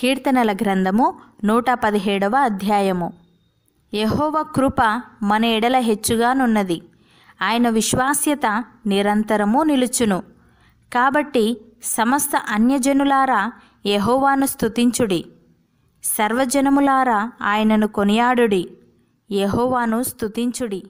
కీర్తనల గ్రంథము నూట పదిహేడవ అధ్యాయము యహోవ కృప మన ఎడల హెచ్చుగానున్నది ఆయన విశ్వాస్యత నిరంతరము నిలుచును కాబట్టి సమస్త అన్యజనులారా యహోవాను స్థుతించుడి సర్వజనములారా ఆయనను కొనియాడుడి యహోవాను స్థుతించుడి